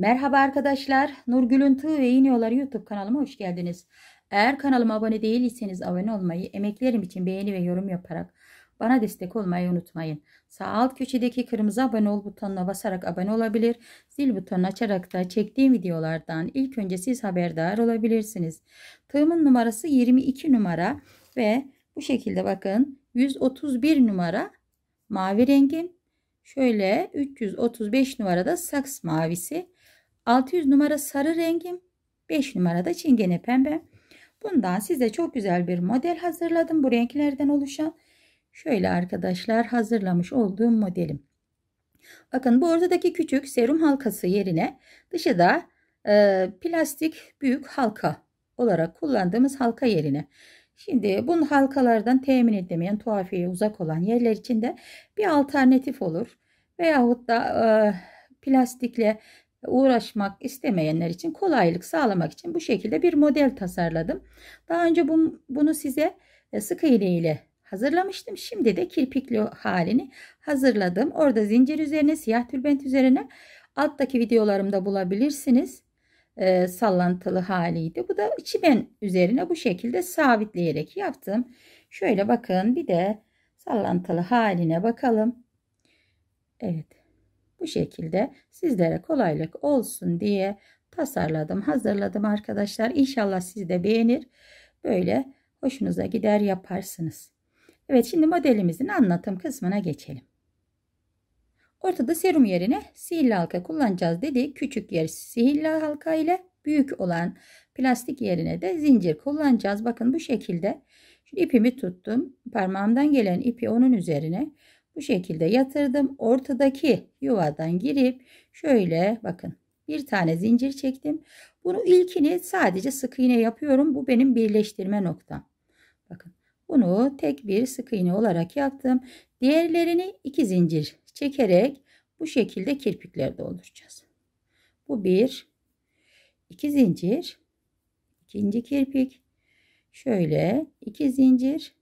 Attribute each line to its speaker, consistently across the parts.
Speaker 1: Merhaba arkadaşlar. Nurgül'ün Tığ ve İğne Yolları YouTube kanalıma hoş geldiniz. Eğer kanalıma abone değilseniz abone olmayı, emeklerim için beğeni ve yorum yaparak bana destek olmayı unutmayın. Sağ alt köşedeki kırmızı abone ol butonuna basarak abone olabilir. Zil butonunu açarak da çektiğim videolardan ilk önce siz haberdar olabilirsiniz. Tığımın numarası 22 numara ve bu şekilde bakın 131 numara mavi rengim. Şöyle 335 numarada saks mavisi. 600 numara sarı rengim. 5 numarada çingene pembe. Bundan size çok güzel bir model hazırladım. Bu renklerden oluşan. Şöyle arkadaşlar hazırlamış olduğum modelim. Bakın bu ortadaki küçük serum halkası yerine dışıda e, plastik büyük halka olarak kullandığımız halka yerine. Şimdi bunu halkalardan temin edemeyen tuhafiyeye uzak olan yerler için de bir alternatif olur. Veyahut da e, plastikle uğraşmak istemeyenler için kolaylık sağlamak için bu şekilde bir model tasarladım. Daha önce bunu size e, sık iğne ile hazırlamıştım. Şimdi de kirpikli halini hazırladım. Orada zincir üzerine siyah tülbent üzerine alttaki videolarımda bulabilirsiniz. E, sallantılı haliydi. Bu da çimen üzerine bu şekilde sabitleyerek yaptım. Şöyle bakın bir de sallantılı haline bakalım. Evet. Bu şekilde sizlere kolaylık olsun diye tasarladım, hazırladım arkadaşlar. İnşallah siz de beğenir. Böyle hoşunuza gider yaparsınız. Evet şimdi modelimizin anlatım kısmına geçelim. Ortada serum yerine sihirli halka kullanacağız dedi. Küçük yer sihirli halka ile büyük olan plastik yerine de zincir kullanacağız. Bakın bu şekilde Şimdi ipimi tuttum. Parmağımdan gelen ipi onun üzerine bu şekilde yatırdım. Ortadaki yuvadan girip şöyle bakın bir tane zincir çektim. Bunu ilkini sadece sık iğne yapıyorum. Bu benim birleştirme noktam. Bakın bunu tek bir sık iğne olarak yaptım. Diğerlerini iki zincir çekerek bu şekilde kirpikleri dolduracağız. Bu bir, iki zincir, ikinci kirpik, şöyle iki zincir,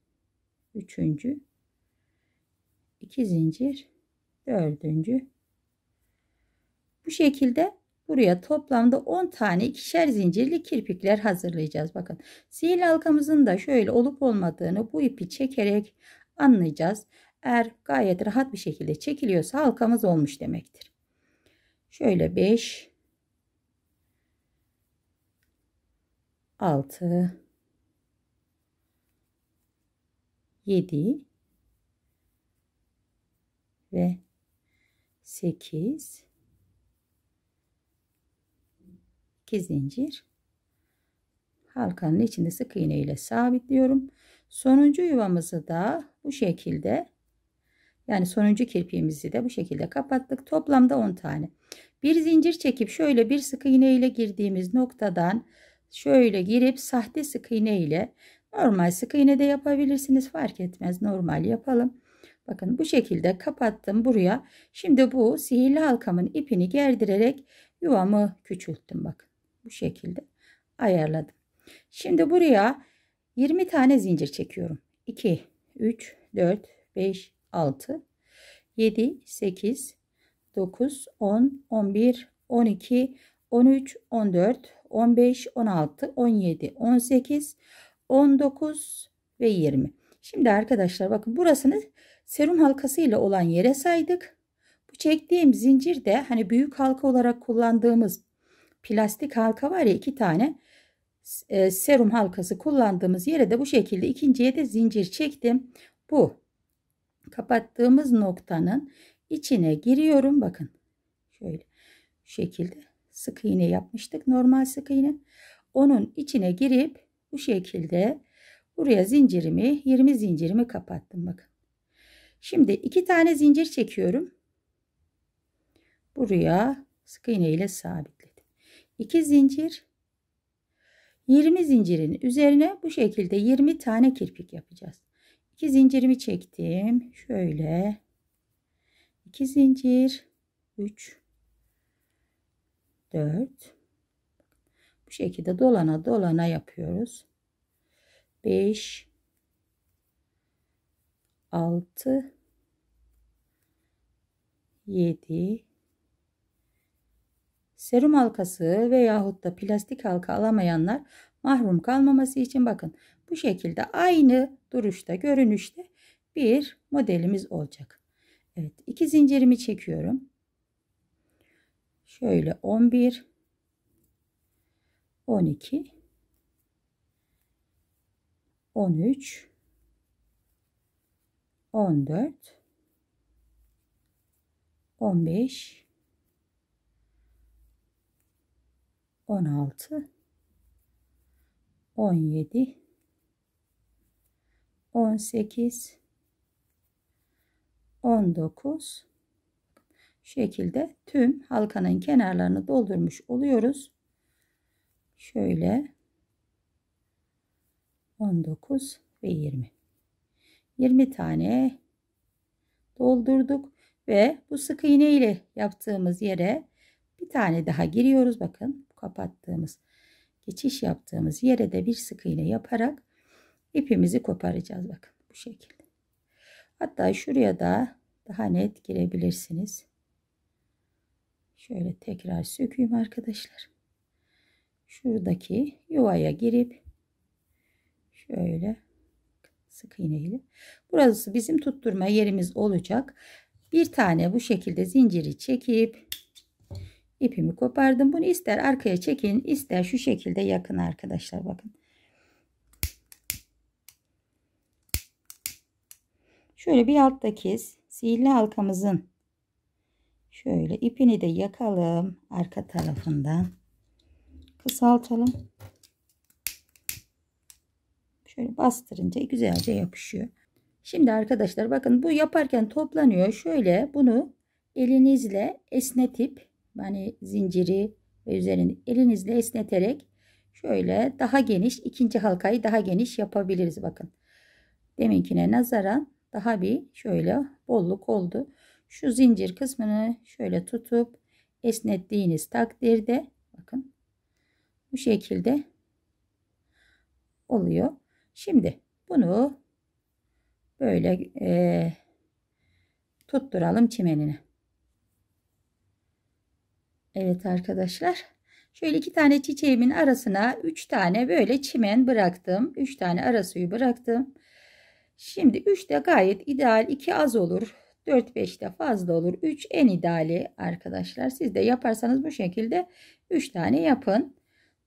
Speaker 1: üçüncü, 2 zincir dördüncü bu şekilde buraya toplamda 10 tane ikişer zincirli kirpikler hazırlayacağız bakın sihirli halkamızın da şöyle olup olmadığını bu ipi çekerek anlayacağız eğer gayet rahat bir şekilde çekiliyorsa halkamız olmuş demektir şöyle 5 6 7 ve 8 2 zincir halkanın içinde sık iğne ile sabitliyorum. Sonuncu yuvamızı da bu şekilde yani sonuncu kirpiğimizi de bu şekilde kapattık. Toplamda 10 tane. Bir zincir çekip şöyle bir sık iğne ile girdiğimiz noktadan şöyle girip sahte sık iğne ile normal sık iğne de yapabilirsiniz. Fark etmez normal yapalım. Bakın bu şekilde kapattım buraya. Şimdi bu sihirli halkamın ipini gerdirerek yuvamı küçülttüm. Bakın bu şekilde ayarladım. Şimdi buraya 20 tane zincir çekiyorum. 2, 3, 4, 5, 6, 7, 8, 9, 10, 11, 12, 13, 14, 15, 16, 17, 18, 19 ve 20. Şimdi arkadaşlar bakın burasını serum halkası ile olan yere saydık. Bu çektiğim zincir de hani büyük halka olarak kullandığımız plastik halka var ya iki tane e, serum halkası kullandığımız yere de bu şekilde ikinciye de zincir çektim. Bu kapattığımız noktanın içine giriyorum. Bakın şöyle şu şekilde sık iğne yapmıştık normal sık iğne. Onun içine girip bu şekilde buraya zincirimi 20 zincirimi kapattım bakın. Şimdi iki tane zincir çekiyorum. Buraya sık iğne ile sabitledim. 2 zincir 20 zincirin üzerine bu şekilde 20 tane kirpik yapacağız. 2 zincirimi çektim. Şöyle 2 zincir 3 4 bu şekilde dolana dolana yapıyoruz. 5 6 7 Serum halkası veyahut da plastik halka alamayanlar mahrum kalmaması için bakın bu şekilde aynı duruşta görünüşte bir modelimiz olacak. Evet iki zincirimi çekiyorum. Şöyle 11 12 13 14 15 16 17 18 19 şekilde tüm halkanın kenarlarını doldurmuş oluyoruz. Şöyle 19 ve 20. 20 tane doldurduk ve bu sık iğne ile yaptığımız yere bir tane daha giriyoruz. Bakın kapattığımız geçiş yaptığımız yere de bir sık iğne yaparak ipimizi koparacağız. Bakın bu şekilde. Hatta şuraya da daha net girebilirsiniz. Şöyle tekrar sökeyim arkadaşlar. Şuradaki yuvaya girip şöyle sık iğneyle. Burası bizim tutturma yerimiz olacak. Bir tane bu şekilde zinciri çekip ipimi kopardım. Bunu ister arkaya çekin ister şu şekilde yakın arkadaşlar bakın. Şöyle bir alttaki sihirli halkamızın şöyle ipini de yakalım arka tarafından kısaltalım. Şöyle bastırınca güzelce yapışıyor. Şimdi arkadaşlar bakın bu yaparken toplanıyor. Şöyle bunu elinizle esnetip hani zinciri üzerinde elinizle esneterek şöyle daha geniş ikinci halkayı daha geniş yapabiliriz bakın. Deminkine nazaran daha bir şöyle bolluk oldu. Şu zincir kısmını şöyle tutup esnettiğiniz takdirde bakın bu şekilde oluyor. Şimdi bunu böyle e, tutturalım çimenini. Evet arkadaşlar. Şöyle iki tane çiçeğimin arasına üç tane böyle çimen bıraktım. Üç tane ara suyu bıraktım. Şimdi üç de gayet ideal. iki az olur. dört beş de fazla olur. Üç en ideali arkadaşlar. Siz de yaparsanız bu şekilde üç tane yapın.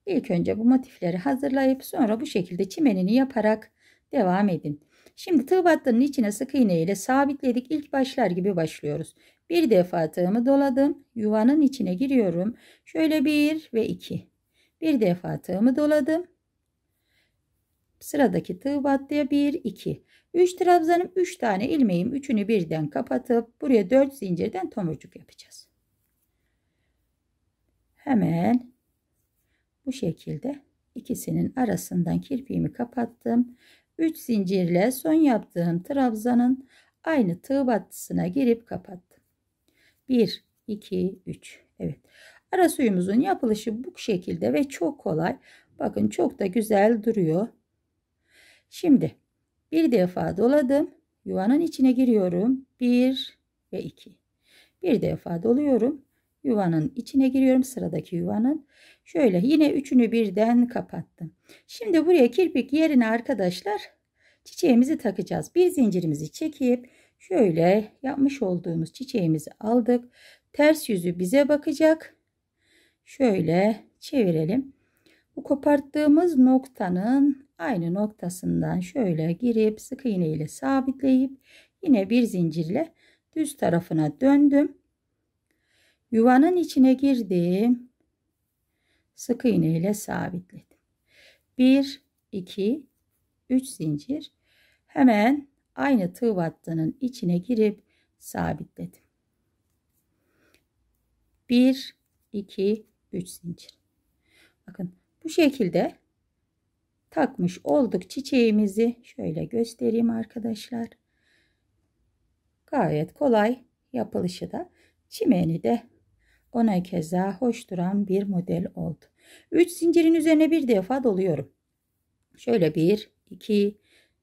Speaker 1: İlk önce bu motifleri hazırlayıp sonra bu şekilde çimenini yaparak devam edin. Şimdi tığ battının içine sık iğne ile sabitledik. İlk başlar gibi başlıyoruz. Bir defa tığımı doladım. Yuvanın içine giriyorum. Şöyle bir ve iki. Bir defa tığımı doladım. Sıradaki tığ battıya 1 2 3 trabzanım 3 tane ilmeğim üçünü birden kapatıp buraya 4 zincirden tomurcuk yapacağız. Hemen bu şekilde ikisinin arasından kirpiğimi kapattım. 3 zincirle son yaptığım trabzanın aynı tığ battısına girip kapattım. 1, 2, 3. Evet. Ara suyumuzun yapılışı bu şekilde ve çok kolay. Bakın çok da güzel duruyor. Şimdi bir defa doladım. Yuvanın içine giriyorum. 1 ve 2. Bir defa doluyorum yuvanın içine giriyorum. Sıradaki yuvanın. Şöyle yine üçünü birden kapattım. Şimdi buraya kirpik yerine arkadaşlar çiçeğimizi takacağız. Bir zincirimizi çekip şöyle yapmış olduğumuz çiçeğimizi aldık. Ters yüzü bize bakacak. Şöyle çevirelim. Bu koparttığımız noktanın aynı noktasından şöyle girip sık iğne ile sabitleyip yine bir zincirle düz tarafına döndüm. Yuvanın içine girdim. Sık iğne ile sabitledim. 1 2 3 zincir. Hemen aynı tığ battının içine girip sabitledim. 1 2 3 zincir. Bakın bu şekilde takmış olduk çiçeğimizi. Şöyle göstereyim arkadaşlar. Gayet kolay yapılışı da. Çimeni de ona keza hoş duran bir model oldu. 3 zincirin üzerine bir defa doluyorum. Şöyle 1, 2,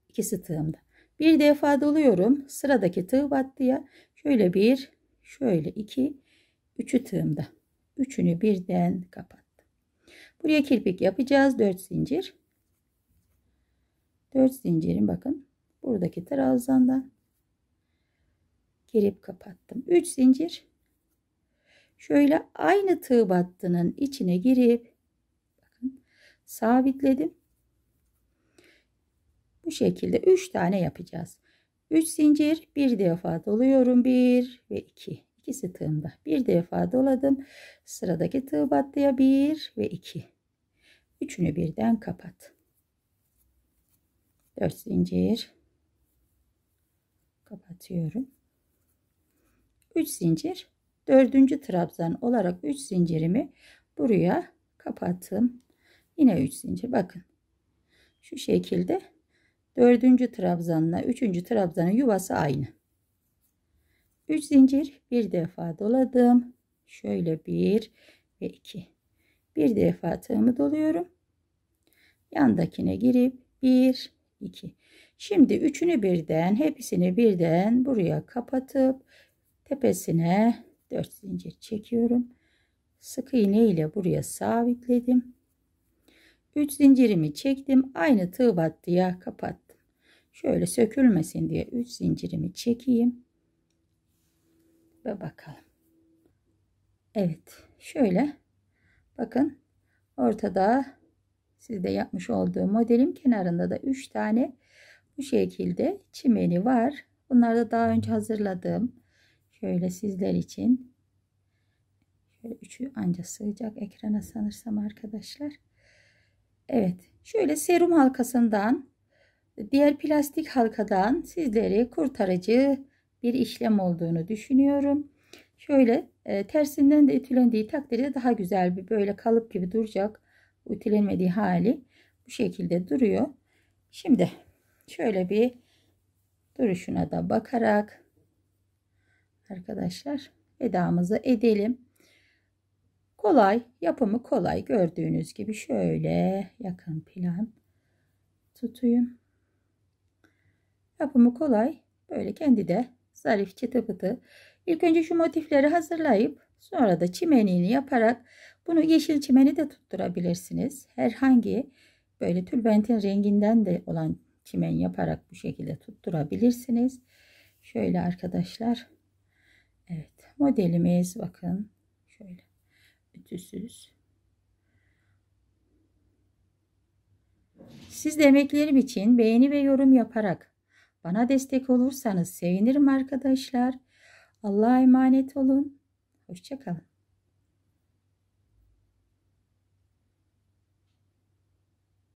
Speaker 1: 2 tığımda. Bir defa doluyorum. Sıradaki tığ battıya şöyle 1, şöyle 2, 3'ü tığımda. Üçünü birden kapattım. Buraya kirpik yapacağız. 4 zincir. 4 zincirin bakın buradaki trabzandan girip kapattım. 3 zincir Şöyle aynı tığ battının içine girip sabitledim. Bu şekilde 3 tane yapacağız. 3 zincir bir defa doluyorum 1 ve 2. İki. İkisi tığımda. Bir defa doladım. Sıradaki tığ battıya 1 ve 2. Üçünü birden kapat. 4 zincir kapatıyorum. 3 zincir Dördüncü trabzan olarak 3 zincirimi buraya kapattım. Yine 3 zincir bakın. Şu şekilde dördüncü trabzanla üçüncü trabzanın yuvası aynı. 3 zincir bir defa doladım. Şöyle bir ve iki. Bir defa tığımı doluyorum. Yandakine girip bir, iki. Şimdi üçünü birden hepsini birden buraya kapatıp tepesine 4 zincir çekiyorum. Sık iğne ile buraya sabitledim. 3 zincirimi çektim. Aynı tığ battıya kapattım. Şöyle sökülmesin diye 3 zincirimi çekeyim. Ve bakalım. Evet. Şöyle. Bakın. Ortada sizde yapmış olduğum modelim, kenarında da 3 tane bu şekilde çimeni var. Bunlar da daha önce hazırladığım Şöyle sizler için. Şöyle üçü ancak sığacak ekrana sanırsam arkadaşlar. Evet. Şöyle serum halkasından diğer plastik halkadan sizleri kurtarıcı bir işlem olduğunu düşünüyorum. Şöyle e, tersinden de ütülendiği takdirde daha güzel bir böyle kalıp gibi duracak. Ütülenmediği hali bu şekilde duruyor. Şimdi şöyle bir duruşuna da bakarak arkadaşlar vedamızı edelim. Kolay yapımı kolay gördüğünüz gibi şöyle yakın plan tutayım. Yapımı kolay böyle kendi de zarif çıtı pıtı. İlk önce şu motifleri hazırlayıp sonra da çimenini yaparak bunu yeşil çimeni de tutturabilirsiniz. Herhangi böyle tülbentin renginden de olan çimen yaparak bu şekilde tutturabilirsiniz. Şöyle arkadaşlar Evet modelimiz bakın şöyle ütüsüz. Siz de emeklerim için beğeni ve yorum yaparak bana destek olursanız sevinirim arkadaşlar. Allah'a emanet olun. Hoşçakalın.